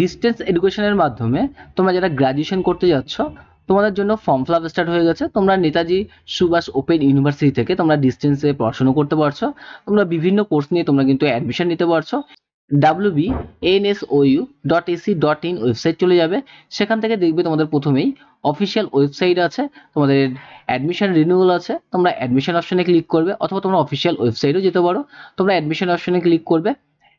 distance এডুকেশনের মাধ্যমে তোমরা যারা গ্র্যাজুয়েশন করতে যাচ্ছ তোমাদের জন্য ফর্ম ফিল আপ স্টার্ট হয়ে গেছে তোমরা নেতাজি সুভাষ ওপেন ইউনিভার্সিটি থেকে তোমরা ডিস্টেন্সে পড়াশোনা করতে পারছো তোমরা বিভিন্ন কোর্স নিয়ে তোমরা কিন্তু অ্যাডমিশন নিতে পারছো WB NSOU dot AC dot in website চলে যাবে সেখান থেকে দেখবে তোমাদের প্রথমেই অফিসিয়াল ওয়েবসাইট আছে তোমাদের অ্যাডমিশন রিনিউয়াল আছে তোমরা অ্যাডমিশন অপশনে ক্লিক করবে অথবা তোমরা অফিসিয়াল ওয়েবসাইটও যেতে পারো তোমরা অ্যাডমিশন অপশনে ক্লিক করবে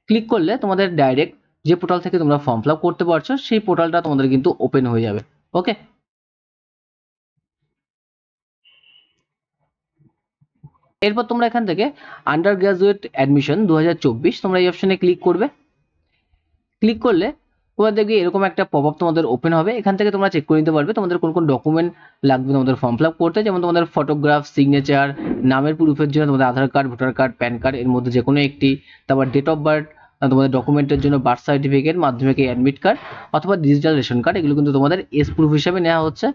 ক্লিক করলে তোমাদের ডাইরেক্ট যে পোর্টাল থেকে তোমরা ফর্ম ফিল করতে পারছো সেই পোর্টালটা তোমাদের কিন্তু ওপেন হয়ে যাবে ওকে এরপর তোমরা এখান থেকে আন্ডার গ্রাজুয়েট অ্যাডমিশন দু তোমরা এই অপশনে ক্লিক করবে ক্লিক করলে তোমরা দেখবে এরকম একটা পপ আপ তোমাদের ওপেন হবে এখান থেকে তোমরা চেক করে নিতে পারবে তোমাদের কোন কোন ডকুমেন্ট লাগবে তোমাদের ফর্ম ফিল করতে যেমন তোমাদের ফটোগ্রাফ সিগনেচার নামের প্রুফের জন্য তোমাদের Aadhaar card voter card PAN card এর মধ্যে যে কোনো একটি তারপর ডেট অফ বার্থ তোমাদের ডকুমেন্টের জন্য birth certificate Madhyamik admit card অথবা ডিজিটাল রেশন কার্ড এগুলো কিন্তু তোমাদের এস প্রুফ হিসেবে নেওয়া হচ্ছে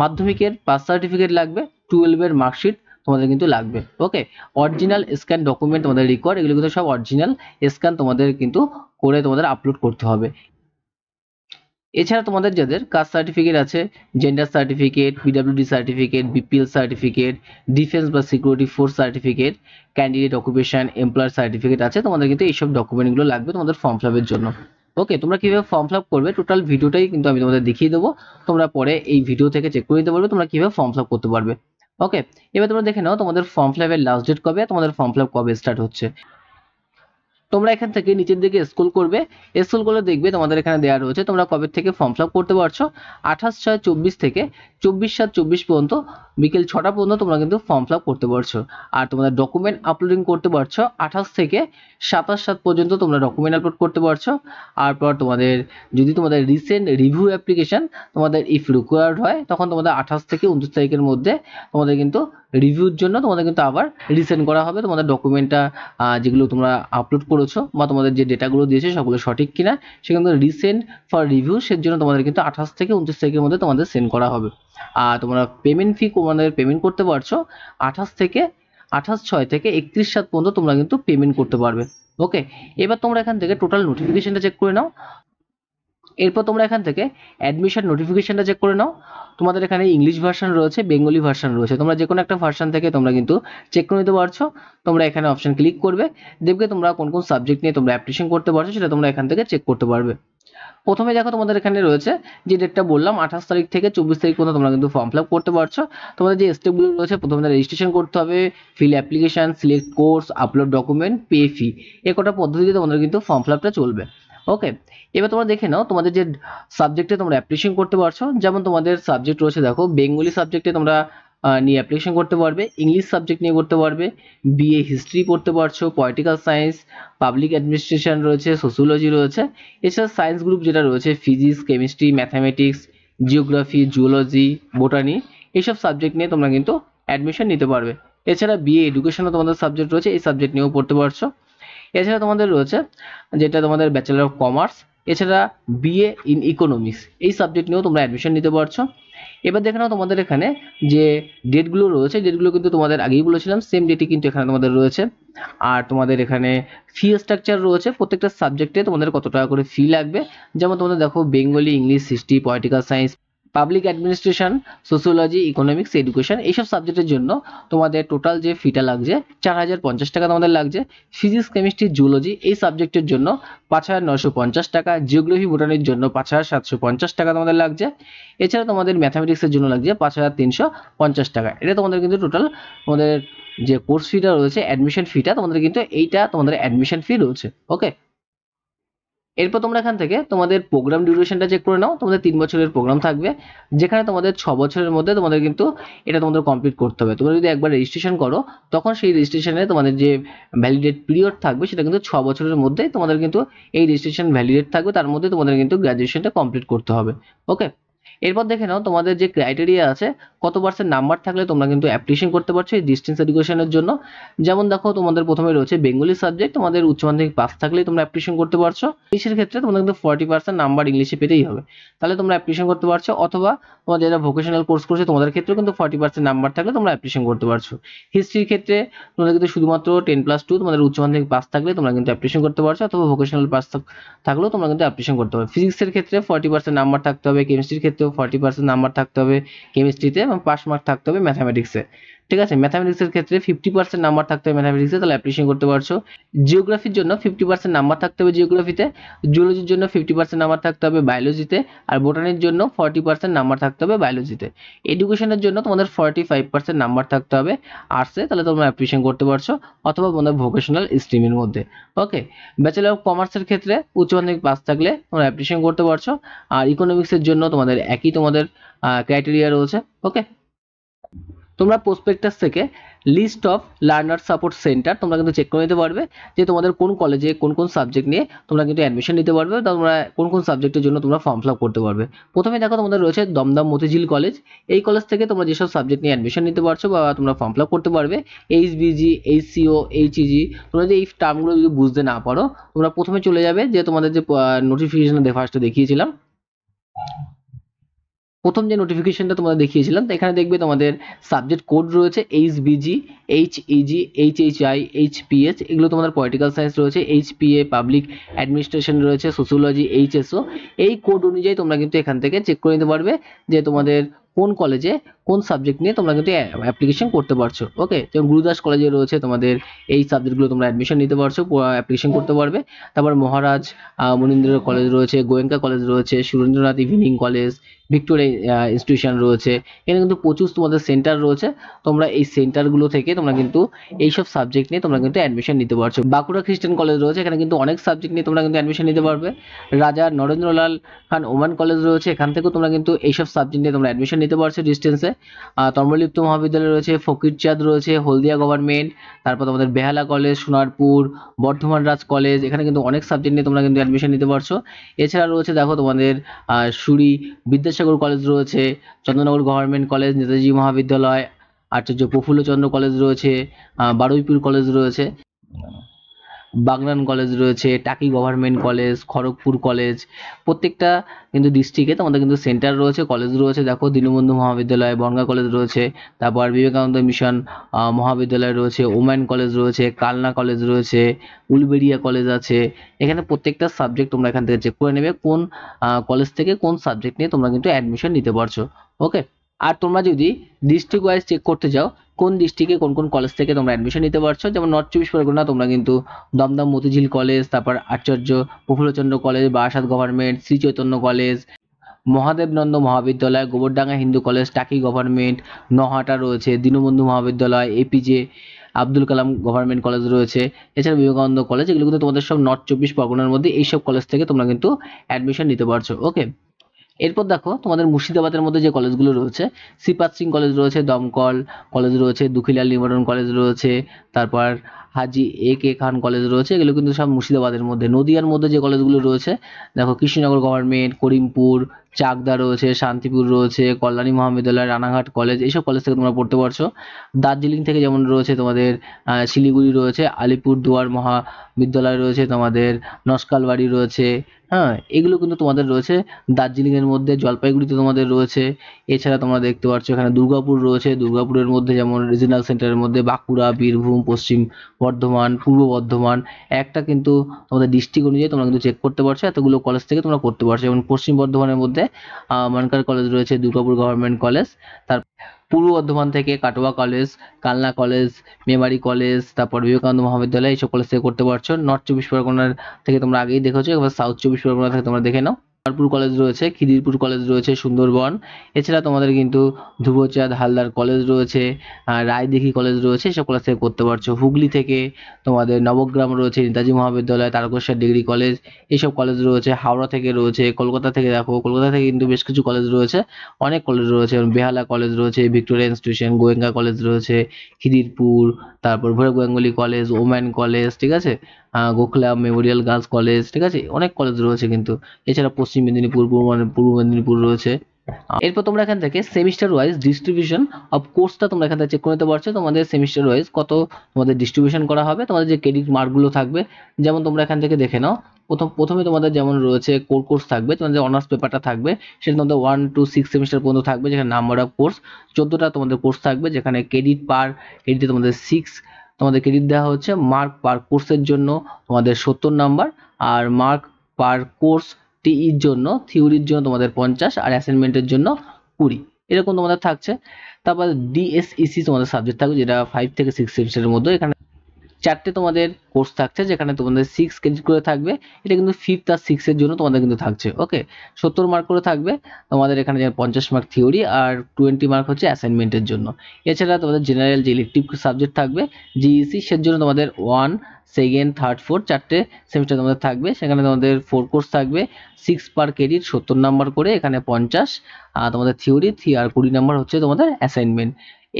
মাধ্যমিকের বার্থ সার্টিফিকেট লাগবে টুয়েলভের মার্কশিট তোমাদের কিন্তু লাগবে ওকে অরিজিনাল স্ক্যান ডকুমেন্ট তোমাদের রেকর্ড এগুলো কিন্তু সব অরিজিনাল স্ক্যান তোমাদের কিন্তু করে তোমাদের আপলোড করতে হবে এছাড়া তোমাদের যাদের কাস্ট সার্টিফিকেট আছে gender certificate PWD certificate BPL certificate defence বা security force certificate candidate occupation employer certificate আছে তোমাদের কিন্তু এইসব ডকুমেন্টগুলো লাগবে তোমাদের ফর্ম ফিলাপের জন্য ওকে তোমরা কিভাবে ফর্ম আপ করবে টোটাল ভিডিওটাই কিন্তু আমি তোমাদের দেখিয়ে দেবো তোমরা পরে এই ভিডিও থেকে চেক করে নিতে পারবে তোমরা কিভাবে ফর্ম আপ করতে পারবে ওকে এবার তোমরা দেখে নাও তোমাদের ফর্ম আপের লাস্ট ডেট কবে তোমাদের ফর্ম আপ কবে স্টার্ট হচ্ছে তোমরা এখান থেকে নিচের দিকে স্কুল করবে স্কুল করলে দেখবে তোমাদের এখানে দেওয়া রয়েছে তোমরা কবে থেকে ফর্ম ফিল করতে পারছো আঠাশ ছয় চব্বিশ থেকে চব্বিশ সাত চব্বিশ পর্যন্ত বিকেল ছটা পর্যন্ত তোমরা কিন্তু ফর্ম ফিল করতে পারছো আর তোমাদের ডকুমেন্ট আপলোডিং করতে পারছো আঠাশ থেকে সাতাশ সাত পর্যন্ত তোমরা ডকুমেন্ট আপলোড করতে পারছো আর পর তোমাদের যদি তোমাদের রিসেন্ট রিভিউ অ্যাপ্লিকেশন তোমাদের ইফ রিকোয়ার্ড হয় তখন তোমাদের আঠাশ থেকে উনত্রিশ তারিখের মধ্যে তোমাদের কিন্তু রিভিউর জন্য তোমাদের কিন্তু আবার রিসেন্ট করা হবে তোমাদের ডকুমেন্টটা যেগুলো তোমরা আপলোড করে করেছো বা তোমাদের যে ডেটাগুলো দিয়েছে সবগুলো সঠিক কিনা সেখানে রিসেন্ট ফর রিভিউ সের জন্য তোমাদের কিন্তু আঠাশ থেকে উনত্রিশ তারিখের মধ্যে তোমাদের সেন্ড করা হবে আর তোমরা পেমেন্ট ফি তোমাদের পেমেন্ট করতে পারছো আঠাশ থেকে আঠাশ ছয় থেকে একত্রিশ সাত পর্যন্ত তোমরা কিন্তু পেমেন্ট করতে পারবে ওকে এবার তোমরা এখান থেকে টোটাল নোটিফিকেশনটা চেক করে নাও এরপর তোমরা এখান থেকে অ্যাডমিশন নোটিফিকেশানটা চেক করে নাও তোমাদের এখানে ইংলিশ ভার্সন রয়েছে বেঙ্গলি ভার্সন রয়েছে তোমরা যে কোনো একটা ভার্সন থেকে তোমরা কিন্তু চেক করে নিতে পারছো তোমরা এখানে অপশন ক্লিক করবে দেখবে তোমরা কোন কোন সাবজেক্ট নিয়ে তোমরা অ্যাপ্লিকেশন করতে পারছো সেটা তোমরা এখান থেকে চেক করতে পারবে প্রথমে দেখো তোমাদের এখানে রয়েছে যে ডেটটা বললাম আঠাশ তারিখ থেকে চব্বিশ তারিখ পর্যন্ত তোমরা কিন্তু ফর্ম ফিল আপ করতে পারছো তোমাদের যে স্টেপগুলো রয়েছে প্রথমে রেজিস্ট্রেশন করতে হবে fill application select course upload document pay fee এ কটা পদ্ধতিতে তোমাদের কিন্তু ফর্ম ফিল আপটা চলবে ওকে এবার তোমরা দেখে নাও তোমাদের যে সাবজেক্টে তোমরা অ্যাপ্লিকেশন করতে পারছো যেমন তোমাদের সাবজেক্ট রয়েছে দেখো বেঙ্গলি সাবজেক্টে তোমরা নিয়ে অ্যাপ্লিকেশন করতে পারবে ইংলিশ সাবজেক্ট নিয়ে করতে পারবে বিএ হিস্ট্রি করতে পারছো পলিটিক্যাল সায়েন্স পাবলিক অ্যাডমিনিস্ট্রেশন রয়েছে সোশ্যোলজি রয়েছে এছাড়া সায়েন্স গ্রুপ যেটা রয়েছে physics chemistry mathematics geography zoology botany এইসব সাবজেক্ট নিয়ে তোমরা কিন্তু অ্যাডমিশন নিতে পারবে এছাড়া বিএ এডুকেশনও তোমাদের সাবজেক্ট রয়েছে এই সাবজেক্ট নিয়েও পড়তে পারছো এছাড়া তোমাদের রয়েছে যেটা তোমাদের ব্যাচেলার অফ কমার্স এছাড়া বিএ ইন ইকোনমিক্স এই সাবজেক্ট নিয়েও তোমরা অ্যাডমিশন নিতে পারছো এবার দেখে নাও তোমাদের এখানে যে ডেটগুলো রয়েছে ডেটগুলো কিন্তু তোমাদের আগেই বলেছিলাম সেম ডেটই কিন্তু এখানে তোমাদের রয়েছে আর তোমাদের এখানে ফি স্ট্রাকচার রয়েছে প্রত্যেকটা সাবজেক্টে তোমাদের কত টাকা করে ফি লাগবে যেমন তোমাদের দেখো Bengali English history political science public administration sociology economics education এইসব সাবজেক্টের জন্য তোমাদের টোটাল যে ফিটা লাগছে চার হাজার পঞ্চাশ টাকা তোমাদের লাগছে ফিজিক্স কেমিস্ট্রি জুলজি এই সাবজেক্টের জন্য পাঁচ হাজার নশো পঞ্চাশ টাকা জিওগ্রাফি বোটানির জন্য পাঁচ হাজার সাতশো পঞ্চাশ টাকা তোমাদের লাগছে এছাড়া তোমাদের ম্যাথামেটিক্সের জন্য লাগছে পাঁচ হাজার তিনশো পঞ্চাশ টাকা এটা তোমাদের কিন্তু টোটাল তোমাদের যে কোর্স ফিটা রয়েছে অ্যাডমিশন ফিটা তোমাদের কিন্তু এইটা তোমাদের অ্যাডমিশন ফি রয়েছে ওকে এরপর তোমরা এখান থেকে তোমাদের প্রোগ্রাম ডিউরেশনটা চেক করে নাও তোমাদের তিন বছরের প্রোগ্রাম থাকবে যেখানে তোমাদের ছ বছরের মধ্যে তোমাদের কিন্তু এটা তোমাদের কমপ্লিট করতে হবে তোমরা যদি একবার রেজিস্ট্রেশন করো তখন সেই রেজিস্ট্রেশনে তোমাদের যে ভ্যালিডেট পিরিয়ড থাকবে সেটা কিন্তু ছ বছরের মধ্যে তোমাদের কিন্তু এই রেজিস্ট্রেশন ভ্যালিডেট থাকবে তার মধ্যে তোমাদের কিন্তু গ্র্যাজুয়েশনটা কমপ্লিট করতে হবে ওকে এরপর দেখে নাও তোমাদের যে ক্রাইটেরিয়া আছে কত পার্সেন্ট নাম্বার থাকলে তোমরা কিন্তু অ্যাপ্লিকেশন করতে পারছো এই ডিস্টেন্স এডুকেশনের জন্য যেমন দেখো তোমাদের প্রথমে রয়েছে বেঙ্গলি সাবজেক্ট তোমাদের উচ্চ মাধ্যমিক পাস থাকলে তোমরা অ্যাপ্লিকেশন করতে পারছো ইংলিশের ক্ষেত্রে তোমাদের কিন্তু ফর্টি পার্সেন্ট নাম্বার ইংলিশে পেতেই হবে তাহলে তোমরা অ্যাপ্লিকেশন করতে পারছো অথবা তোমাদের যারা ভোকেশনাল কোর্স করছে তোমাদের ক্ষেত্রেও কিন্তু ফর্টি পার্সেন্ট নাম্বার থাকলে তোমরা অ্যাপ্লিকেশন করতে পারছো হিস্ট্রির ক্ষেত্রে তোমাদের কিন্তু শুধুমাত্র টেন প্লাস টু তোমাদের উচ্চ মাধ্যমিক পাস থাকলে তোমরা কিন্তু অ্যাপ্লিকেশন করতে পারছো অথবা ভোকেশনাল পাস থাকলেও তোমরা কিন্তু অ্যাপ্লিকেশন করতে পারো ফিজিক্সের ক্ষেত্রে ফর্টি পার্সেন্ট নাম্বার থাকতে হবে কেমিস্ট্রির ক্ষেত্রে ফর্টি পার্সেন্ট নাম্বার থাকতে হবে কেমিস্ট্রিতে এবং পাস মার্ক থাকতে হবে ম্যাথামেটিক্সে ঠিক আছে ম্যাথামেটিক্সের ক্ষেত্রে ফিফটি পার্সেন্ট নাম্বার থাকতে হবে ম্যাথামেটিক্সে তাহলে অ্যাপ্লিকেশন করতে পারছো জিওগ্রাফির জন্য ফিফটি পার্সেন্ট নাম্বার থাকতে হবে জিওগ্রাফিতে জুলজির জন্য ফিফটি পার্সেন্ট নাম্বার থাকতে হবে বায়োলজিতে আর বোটানির জন্য ফর্টি পার্সেন্ট নাম্বার থাকতে হবে বায়োলজিতে এডুকেশনের জন্য তোমাদের ফর্টি ফাইভ পার্সেন্ট নাম্বার থাকতে হবে আর্টসে তাহলে তোমরা অ্যাপ্লিকেশন করতে পারছো অথবা তোমাদের ভোকেশনাল স্ট্রিমের মধ্যে ওকে ব্যাচেলার অফ কমার্সের ক্ষেত্রে উচ্চ মাধ্যমিক পাস থাকলে তোমরা অ্যাপ্লিকেশন করতে পারছো আর ইকোনমিক্সের জন্য তোমাদের একই তোমাদের ক্রাইটেরিয়া রয়েছে ওকে তোমরা প্রসপেক্টাস থেকে list of learner support centre তোমরা কিন্তু চেক করে নিতে পারবে যে তোমাদের কোন কলেজে কোন কোন সাবজেক্ট নিয়ে তোমরা কিন্তু অ্যাডমিশন নিতে পারবে তোমরা কোন কোন সাবজেক্টের জন্য তোমরা ফর্ম ফিল করতে পারবে প্রথমে দেখো তোমাদের রয়েছে দমদম মতিঝিল কলেজ এই কলেজ থেকে তোমরা যেসব সাবজেক্ট নিয়ে অ্যাডমিশন নিতে পারছো বা তোমরা ফর্ম ফিল করতে পারবে এইচ বিজি এইচসিও এইচইজি তোমরা যদি এই টার্মগুলো যদি বুঝতে না পারো তোমরা প্রথমে চলে যাবে যে তোমাদের যে নোটিফিকেশন ফার্স্টে দেখিয়েছিলাম প্রথম যে নোটিফিকেশনটা তোমাদের দেখিয়েছিলাম তো এখানে দেখবে তোমাদের সাবজেক্ট কোড রয়েছে H BG H EG H H I H PH এগুলো তোমাদের পলিটিক্যাল সায়েন্স রয়েছে এইচ পিএ পাবলিক অ্যাডমিনিস্ট্রেশন রয়েছে সোশ্যোলজি এইচ এসও এই কোড অনুযায়ী তোমরা কিন্তু এখান থেকে চেক করে নিতে পারবে যে তোমাদের কোন কলেজে কোন সাবজেক্ট নিয়ে তোমরা কিন্তু অ্যাপ্লিকেশন করতে পারছো ওকে যেমন গুরুদাস কলেজে রয়েছে তোমাদের এই সাবজেক্টগুলো তোমরা অ্যাডমিশন নিতে পারছো অ্যাপ্লিকেশন করতে পারবে তারপর মহারাজ মনীন্দ্র কলেজ রয়েছে গোয়েঙ্কা কলেজ রয়েছে Surendranath evening college Victoria institution রয়েছে এখানে কিন্তু প্রচুর তোমাদের সেন্টার রয়েছে তোমরা এই সেন্টারগুলো থেকে তোমরা কিন্তু এইসব সাবজেক্ট নিয়ে তোমরা কিন্তু অ্যাডমিশন নিতে পারছো বাঁকুড়া খ্রিস্টান কলেজ রয়েছে এখানে কিন্তু অনেক সাবজেক্ট নিয়ে তোমরা কিন্তু অ্যাডমিশন নিতে পারবে রাজা নরেন্দ্রলাল খান ওমান কলেজ রয়েছে এখান থেকেও তোমরা কিন্তু এইসব সাবজেক্ট নিয়ে তোমরা অ্যাডমিশন নিতে পারছো ডিস্টেন্সে তর্মলিপ্ত মহাবিদ্যালয় রয়েছে ফকিরচাঁদ রয়েছে হলদিয়া গভর্নমেন্ট তারপর তোমাদের বেহালা কলেজ সোনারপুর বর্ধমান রাজ কলেজ এখানে কিন্তু অনেক সাবজেক্ট নিয়ে তোমরা কিন্তু অ্যাডমিশন নিতে পারছো এছাড়া রয়েছে দেখো তোমাদের সুরি বিদ্যাসাগর কলেজ রয়েছে চন্দ্রনগর গভর্নমেন্ট কলেজ নেতাজি মহাবিদ্যালয় আচার্য প্রফুল্লচন্দ্র কলেজ রয়েছে বারুইপুর কলেজ রয়েছে বাগনান কলেজ রয়েছে টাকি গভর্নমেন্ট কলেজ খড়গপুর কলেজ প্রত্যেকটা কিন্তু ডিস্ট্রিক্টে তোমাদের কিন্তু সেন্টার রয়েছে কলেজ রয়েছে দেখো দীনবন্ধু মহাবিদ্যালয় বনগা কলেজ রয়েছে তারপর বিবেকানন্দ মিশন মহাবিদ্যালয় রয়েছে ওম্যান কলেজ রয়েছে কালনা কলেজ রয়েছে উলবেড়িয়া কলেজ আছে এখানে প্রত্যেকটা সাবজেক্ট তোমরা এখান থেকে চেক করে নেবে কোন কলেজ থেকে কোন সাবজেক্ট নিয়ে তোমরা কিন্তু অ্যাডমিশন নিতে পারছো ওকে আর তোমরা যদি ডিস্ট্রিক্ট ওয়াইজ চেক করতে যাও কোন ডিস্ট্রিক্টে কোন কোন কলেজ থেকে তোমরা অ্যাডমিশন নিতে পারছো যেমন নর্থ চব্বিশ পরগনা তোমরা কিন্তু দমদম মতিঝিল কলেজ তারপর Acharya Prafullachandra college Barasat government Shri Chaitanya college Mahadevananda Mahavidyalaya Gobardanga Hindu college Taki government Nahata রয়েছে Dinabandhu Mahavidyalaya APJ Abdul Kalam government college রয়েছে এছাড়া বিবেকানন্দ কলেজ এগুলো কিন্তু তোমাদের সব নর্থ চব্বিশ পরগনার মধ্যে এইসব কলেজ থেকে তোমরা কিন্তু অ্যাডমিশন নিতে পারছো ওকে এরপর দেখো তোমাদের মুর্শিদাবাদের মধ্যে যে কলেজগুলো রয়েছে শ্রীপাদ সিং কলেজ রয়েছে দমকল কলেজ রয়েছে দুখিলাল নিবারণ কলেজ রয়েছে তারপর হাজি এ কে খান কলেজ রয়েছে এগুলো কিন্তু সব মুর্শিদাবাদের মধ্যে নদিয়ার মধ্যে যে কলেজগুলো রয়েছে দেখো কৃষ্ণনগর গভর্নমেন্ট করিমপুর চাকদা রয়েছে শান্তিপুর রয়েছে কল্যাণী মহাবিদ্যালয় রানাঘাট কলেজ এইসব কলেজ থেকে তোমরা পড়তে পারছো দার্জিলিং থেকে যেমন রয়েছে তোমাদের শিলিগুড়ি রয়েছে আলিপুর দুয়ার মহাবিদ্যালয় রয়েছে তোমাদের নস্কালবাড়ি রয়েছে হ্যাঁ এগুলো কিন্তু তোমাদের রয়েছে দার্জিলিংয়ের মধ্যে জলপাইগুড়িতে তোমাদের রয়েছে এছাড়া তোমরা দেখতে পাচ্ছ এখানে দুর্গাপুর রয়েছে দুর্গাপুরের মধ্যে যেমন রিজিনাল সেন্টারের মধ্যে বাঁকুড়া বীরভূম পশ্চিম বর্ধমান পূর্ব বর্ধমান একটা কিন্তু তোমাদের ডিস্ট্রিক্ট অনুযায়ী তোমরা কিন্তু চেক করতে পারছো এতগুলো কলেজ থেকে তোমরা করতে পারছো যেমন পশ্চিম বর্ধমানের মধ্যে মানকার কলেজ রয়েছে দুর্গাপুর গভর্নমেন্ট কলেজ তার পূর্ব বর্ধমান থেকে Katwa college Kalna college Memari college তারপর বিবেকানন্দ মহাবিদ্যালয় এইসব কলেজ থেকে করতে পারছো নর্থ চব্বিশ পরগনার থেকে তোমরা আগেই দেখেছো এবার সাউথ চব্বিশ পরগনা থেকে তোমরা দেখে নাও পাহাড়পুর কলেজ রয়েছে খিদিরপুর কলেজ রয়েছে সুন্দরবন এছাড়া তোমাদের কিন্তু ধ্রুবচাঁদ হালদার কলেজ রয়েছে রায়দিঘি কলেজ রয়েছে এসব কলেজ থেকে করতে পারছো হুগলি থেকে তোমাদের নবগ্রাম রয়েছে নেতাজি মহাবিদ্যালয় তারকেশ্বর ডিগ্রি কলেজ এইসব কলেজ রয়েছে হাওড়া থেকে রয়েছে কলকাতা থেকে দেখো কলকাতা থেকে কিন্তু বেশ কিছু কলেজ রয়েছে অনেক কলেজ রয়েছে বেহালা কলেজ রয়েছে ভিক্টোরিয়া ইনস্টিটিউশন গোয়েঙ্গা কলেজ রয়েছে খিদিরপুর তারপর Bhairab Ganguly college woman college ঠিক আছে গোখলা মেমোরিয়াল গার্লস কলেজ ঠিক আছে অনেক কলেজ রয়েছে কিন্তু এছাড়া পশ্চিম মেদিনীপুর পূর্ব মানে, মেদিনীপুর রয়েছে এরপর তোমরা এখান থেকে সেমিস্টার ওয়াইজ ডিস্ট্রিবিউশন অফ কোর্সটা তোমরা এখান থেকে চেক করে নিতে পারছো তোমাদের সেমিস্টার ওয়াইজ কত তোমাদের ডিস্ট্রিবিউশন করা হবে তোমাদের যে ক্রেডিট মার্কগুলো থাকবে যেমন তোমরা এখান থেকে দেখে নাও প্রথম প্রথমে তোমাদের যেমন রয়েছে কোর কোর্স থাকবে তোমাদের অনার্স পেপারটা থাকবে সেটা তোমাদের ওয়ান টু সিক্স সেমিস্টার পর্যন্ত থাকবে যেখানে নাম্বার অফ কোর্স চোদ্দোটা তোমাদের কোর্স থাকবে যেখানে ক্রেডিট পার ক্রেডিটে তোমাদের সিক্স তোমাদের ক্রেডিট দেওয়া হচ্ছে মার্ক পার কোর্সের জন্য তোমাদের সত্তর নাম্বার আর মার্ক পার কোর্স টিইর জন্য থিওরির জন্য তোমাদের পঞ্চাশ আর অ্যাসাইনমেন্টের জন্য কুড়ি এরকম তোমাদের থাকছে তারপর ডিএসইসি e তোমাদের সাবজেক্ট থাকবে যেটা ফাইভ থেকে সিক্স সেমিস্টারের মধ্যে এখানে চারটে তোমাদের কোর্স থাকছে যেখানে তোমাদের সিক্স ক্রেডিট করে থাকবে এটা কিন্তু ফিফথ আর সিক্সের জন্য তোমাদের কিন্তু থাকছে ওকে সত্তর মার্ক করে থাকবে তোমাদের এখানে পঞ্চাশ মার্ক থিওরি আর টোয়েন্টি মার্ক হচ্ছে অ্যাসাইনমেন্টের জন্য এছাড়া তোমাদের জেনারেল যে ইলেকটিভ সাবজেক্ট থাকবে জিইসি সের জন্য তোমাদের ওয়ান সেকেন্ড থার্ড ফোর্থ চারটে সেমিস্টার তোমাদের থাকবে সেখানে তোমাদের ফোর কোর্স থাকবে সিক্স পার ক্রেডিট সত্তর নাম্বার করে এখানে পঞ্চাশ আর তোমাদের থিওরি থি আর কুড়ি নাম্বার হচ্ছে তোমাদের অ্যাসাইনমেন্ট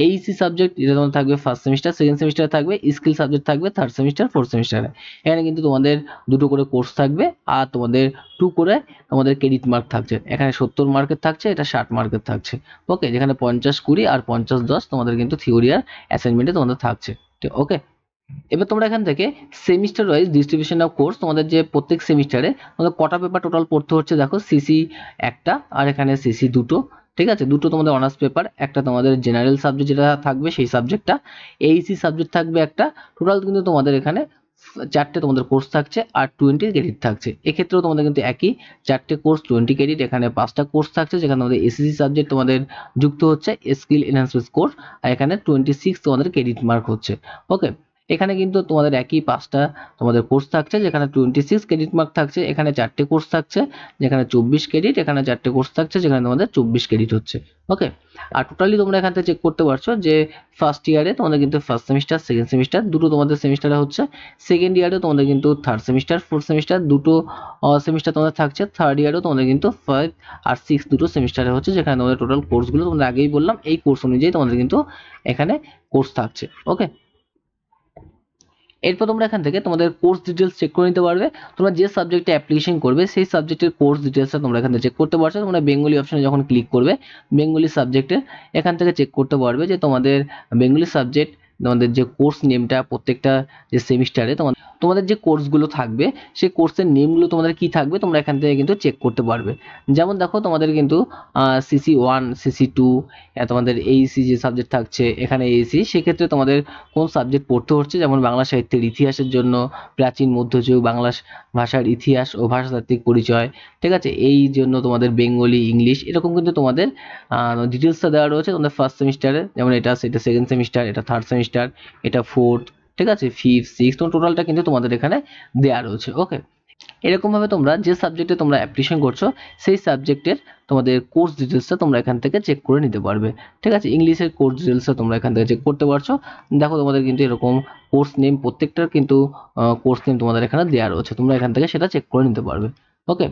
এইসি সাবজেক্ট এটা তোমার থাকবে ফার্স্ট সেমিস্টার সেকেন্ড সেমিস্টার থাকবে স্কিল সাবজেক্ট থাকবে থার্ড সেমিস্টার ফোর্থ সেমিস্টারে এখানে কিন্তু তোমাদের দুটো করে কোর্স থাকবে আর তোমাদের টু করে তোমাদের ক্রেডিট মার্ক থাকছে এখানে সত্তর মার্কের থাকছে এটা ষাট মার্কের থাকছে ওকে যেখানে পঞ্চাশ কুড়ি আর পঞ্চাশ দশ তোমাদের কিন্তু থিওরি আর অ্যাসাইনমেন্টে তোমাদের থাকছে ওকে এবার তোমরা এখান থেকে semester wise distribution of course তোমাদের যে প্রত্যেক সেমিস্টারে তোমাদের কটা পেপার টোটাল পড়তে হচ্ছে দেখো সিসি একটা আর এখানে সিসি দুটো ঠিক আছে দুটো তোমাদের অনার্স পেপার একটা তোমাদের জেনারেল সাবজেক্ট যেটা থাকবে সেই সাবজেক্টটা এইসি সাবজেক্ট থাকবে একটা টোটাল কিন্তু তোমাদের এখানে চারটে তোমাদের কোর্স থাকছে আর টোয়েন্টি ক্রেডিট থাকছে এক্ষেত্রেও তোমাদের কিন্তু একই চারটে কোর্স টোয়েন্টি ক্রেডিট এখানে পাঁচটা কোর্স থাকছে যেখানে তোমাদের এসএসসি সাবজেক্ট তোমাদের যুক্ত হচ্ছে স্কিল এনহ্যান্সমেন্ট কোর্স আর এখানে টোয়েন্টি সিক্স তোমাদের ক্রেডিট মার্ক হচ্ছে ওকে এখানে কিন্তু তোমাদের একই পাঁচটা তোমাদের কোর্স থাকছে যেখানে টোয়েন্টি সিক্স ক্রেডিট মার্ক থাকছে এখানে চারটে কোর্স থাকছে যেখানে চব্বিশ ক্রেডিট এখানে চারটে কোর্স থাকছে যেখানে তোমাদের চব্বিশ ক্রেডিট হচ্ছে ওকে আর টোটালি তোমরা এখান থেকে চেক করতে পারছো যে ফার্স্ট ইয়ারে তোমাদের কিন্তু ফার্স্ট সেমিস্টার সেকেন্ড সেমিস্টার দুটো তোমাদের সেমিস্টারে হচ্ছে সেকেন্ড ইয়ারে তোমাদের কিন্তু থার্ড সেমিস্টার ফোর্থ সেমিস্টার দুটো সেমিস্টার তোমাদের থাকছে থার্ড ইয়ারেও তোমাদের কিন্তু ফাইভ আর সিক্স দুটো সেমিস্টারে হচ্ছে যেখানে তোমাদের টোটাল কোর্সগুলো তোমরা আগেই বললাম এই কোর্স অনুযায়ী তোমাদের কিন্তু এখানে কোর্স থাকছে ওকে এরপর তোমরা এখান থেকে তোমাদের কোর্স ডিটেলস চেক করে নিতে পারবে তোমরা যে সাবজেক্টে অ্যাপ্লিকেশন করবে সেই সাবজেক্টের কোর্স ডিটেলসটা তোমরা এখান থেকে চেক করতে পারছো তোমরা বেঙ্গলি অপশানে যখন ক্লিক করবে বেঙ্গলি সাবজেক্টে এখান থেকে চেক করতে পারবে যে তোমাদের বেঙ্গলি সাবজেক্ট তোমাদের যে কোর্স নেমটা প্রত্যেকটা যে সেমিস্টারে তোমাদের তোমাদের যে কোর্সগুলো থাকবে সেই কোর্সের নেমগুলো তোমাদের কি থাকবে তোমরা এখান থেকে কিন্তু চেক করতে পারবে যেমন দেখো তোমাদের কিন্তু সিসি ওয়ান সিসি টু তোমাদের এইসি e যে সাবজেক্ট থাকছে এখানে এইসি e সেক্ষেত্রে তোমাদের কোন সাবজেক্ট পড়তে হচ্ছে যেমন বাংলা সাহিত্যের ইতিহাসের জন্য প্রাচীন মধ্যযুগ বাংলা ভাষার ইতিহাস ও ভাষাতাত্ত্বিক পরিচয় ঠিক আছে এই জন্য তোমাদের বেঙ্গলি ইংলিশ এরকম কিন্তু তোমাদের ডিটেলসটা দেওয়া রয়েছে তোমাদের ফার্স্ট সেমিস্টারে যেমন এটা সেটা সেকেন্ড সেমিস্টার এটা থার্ড সেমিস্টার এটা ফোর্থ ঠিক আছে ফিফ সিক্স তোমার টোটালটা কিন্তু তোমাদের এখানে দেওয়া রয়েছে ওকে এরকমভাবে তোমরা যে সাবজেক্টে তোমরা অ্যাপ্লিকেশন করছো সেই সাবজেক্টের তোমাদের কোর্স ডিটেলসটা তোমরা এখান থেকে চেক করে নিতে পারবে ঠিক আছে ইংলিশের কোর্স ডিটেলসটা তোমরা এখান থেকে চেক করতে পারছো দেখো তোমাদের কিন্তু এরকম কোর্স নেম প্রত্যেকটার কিন্তু কোর্স নেম তোমাদের এখানে দেওয়া রয়েছে তোমরা এখান থেকে সেটা চেক করে নিতে পারবে ওকে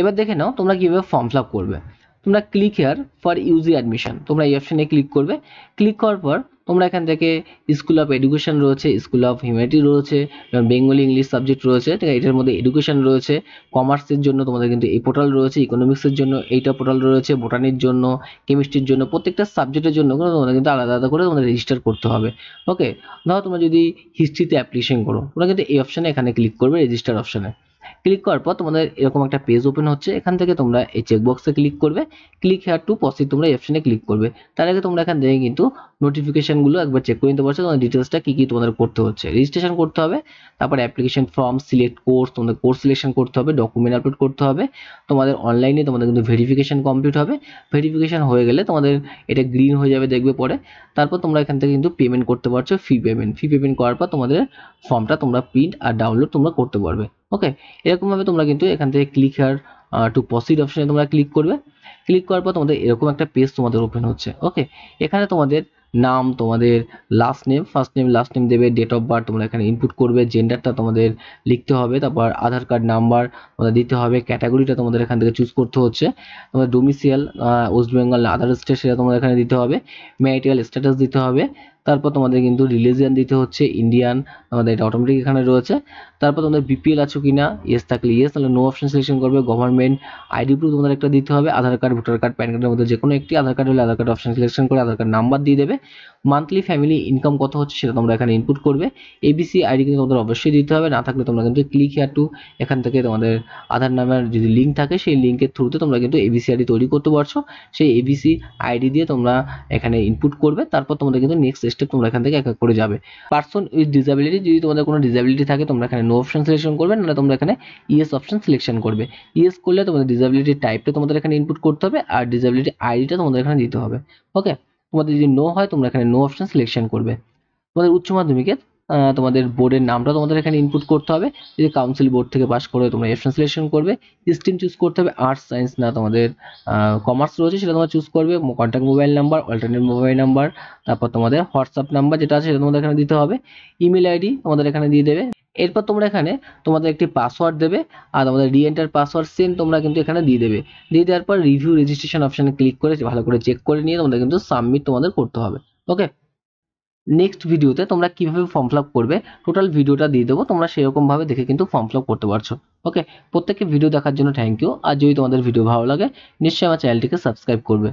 এবার দেখে নাও তোমরা কীভাবে ফর্ম ফিল করবে তোমরা click here for UG admission তোমরা এই অপশানে ক্লিক করবে ক্লিক করার পর তোমরা এখান থেকে স্কুল অফ এডুকেশন রয়েছে স্কুল অফ হিউম্যানিটি রয়েছে বেঙ্গলি ইংলিশ সাবজেক্ট রয়েছে ঠিক এটার মধ্যে এডুকেশন রয়েছে কমার্সের জন্য তোমাদের কিন্তু এই পোর্টাল রয়েছে ইকোনমিক্সের জন্য এইটা পোর্টাল রয়েছে বোটানির জন্য কেমিস্ট্রির জন্য প্রত্যেকটা সাবজেক্টের জন্য তোমাদের কিন্তু আলাদা আলাদা করে তোমাদের রেজিস্টার করতে হবে ওকে ধরো তোমরা যদি হিস্ট্রিতে অ্যাপ্লিকেশন করো তোমরা কিন্তু এই অপশানে এখানে ক্লিক করবে রেজিস্টার অপশানে ক্লিক করার পর তোমাদের এরকম একটা পেজ ওপেন হচ্ছে এখান থেকে তোমরা এই চেকবক্সে ক্লিক করবে ক্লিক হেয়ার টু পসি তোমরা অপশনে ক্লিক করবে তার আগে তোমরা এখান থেকে কিন্তু নোটিফিকেশানগুলো একবার চেক করে নিতে পারছো তোমাদের ডিটেলসটা কী কী তোমাদের করতে হচ্ছে রেজিস্ট্রেশন করতে হবে তারপর অ্যাপ্লিকেশন ফর্ম সিলেক্ট কোর্স তোমাদের কোর্স সিলেকশন করতে হবে ডকুমেন্ট আপলোড করতে হবে তোমাদের অনলাইনে তোমাদের কিন্তু ভেরিফিকেশান কমপ্লিট হবে ভেরিফিকেশান হয়ে গেলে তোমাদের এটা গ্রিন হয়ে যাবে দেখবে পরে তারপর তোমরা এখান থেকে কিন্তু পেমেন্ট করতে পারছো ফি পেমেন্ট ফি পেমেন্ট করার পর তোমাদের ফর্মটা তোমরা প্রিন্ট আর ডাউনলোড তোমরা করতে পারবে ওকে এরকমভাবে তোমরা কিন্তু এখান থেকে ক্লিক হেয়ার টু প্রসিড অপশানে তোমরা ক্লিক করবে ক্লিক করার পর তোমাদের এরকম একটা পেজ তোমাদের ওপেন হচ্ছে ওকে এখানে তোমাদের নাম তোমাদের last name first name last name দেবে ডেট অফ বার্থ তোমরা এখানে ইনপুট করবে জেন্ডারটা তোমাদের লিখতে হবে তারপর আধার কার্ড নাম্বার তোমাদের দিতে হবে ক্যাটাগরিটা তোমাদের এখান থেকে চুজ করতে হচ্ছে তোমাদের domicile West Bengal other state সেটা তোমাদের এখানে দিতে হবে ম্যারিটাল স্ট্যাটাস দিতে হবে তারপর তোমাদের কিন্তু রিলিজিয়ান দিতে হচ্ছে ইন্ডিয়ান আমাদের এটা অটোমেটিক এখানে রয়েছে তারপর তোমাদের বিপিএল আছো কি না ইয়েস থাকলে ইয়েস তাহলে নো অপশন সিলেকশন করবে গভর্নমেন্ট আইডি প্রুফ তোমাদের একটা দিতে হবে Aadhaar card voter card PAN কার্ডের মধ্যে যে কোনো একটি আধার কার্ড হলে আধার কার্ড অপশন সিলেকশন করে আধার কার্ড নাম্বার দিয়ে দেবে মান্থলি ফ্যামিলি ইনকাম কত হচ্ছে সেটা তোমরা এখানে ইনপুট করবে এবিসি আইডি কিন্তু তোমাদের অবশ্যই দিতে হবে না থাকলে তোমরা কিন্তু ক্লিক হেয়ার টু এখান থেকে তোমাদের আধার নামের যদি লিঙ্ক থাকে সেই লিঙ্কের থ্রুতে তোমরা কিন্তু এবিসি আইডি তৈরি করতে পারছো সেই এবিসি আইডি দিয়ে তোমরা এখানে ইনপুট করবে তারপর তোমাদের কিন্তু নেক্সট স্টেপ তোমরা এখান থেকে এক এক করে যাবে পার্সন উইথ ডিসাবিলিটি যদি তোমাদের কোনো ডিসাবিলিটি থাকে তোমরা এখানে নো অপশন সিলেকশন করবে নাহলে তোমরা এখানে ইএস অপশন সিলেকশন করবে ইএস করলে তোমাদের ডিসাবিলিটি টাইপটা তোমাদের এখানে ইনপুট করতে হবে আর ডিসাবিলিটি আইডিটা তোমাদের এখানে দিতে হবে ওকে তোমাদের যদি নো হয় তোমরা এখানে নো অপশন সিলেকশন করবে তোমাদের উচ্চ মাধ্যমিকের তোমাদের বোর্ডের নামটা তোমাদের এখানে ইনপুট করতে হবে যদি কাউন্সিল বোর্ড থেকে পাস করে তোমরা এফ সিলেকশন করবে স্ট্রিম চুজ করতে হবে আর্টস সায়েন্স না তোমাদের কমার্স রয়েছে সেটা তোমরা চুজ করবে contact mobile number alternate mobile number তারপর তোমাদের হোয়াটসঅ্যাপ নাম্বার যেটা আছে সেটা তোমাদের এখানে দিতে হবে ইমেল আইডি তোমাদের এখানে দিয়ে দেবে এরপর তোমরা এখানে তোমাদের একটি পাসওয়ার্ড দেবে আর তোমাদের রি এন্টার পাসওয়ার্ড সেম তোমরা কিন্তু এখানে দিয়ে দেবে দিয়ে দেওয়ার পর রিভিউ রেজিস্ট্রেশন অপশানে ক্লিক করে ভালো করে চেক করে নিয়ে তোমাদের কিন্তু সাবমিট তোমাদের করতে হবে ওকে নেক্সট ভিডিওতে তোমরা কিভাবে ফর্ম ফিল করবে টোটাল ভিডিওটা দিয়ে দেবো তোমরা সেরকমভাবে দেখে কিন্তু ফর্ম ফিল করতে পারছো ওকে প্রত্যেককে ভিডিও দেখার জন্য থ্যাংক ইউ আর যদি তোমাদের ভিডিও ভালো লাগে নিশ্চয়ই আমার চ্যানেলটিকে সাবস্ক্রাইব করবে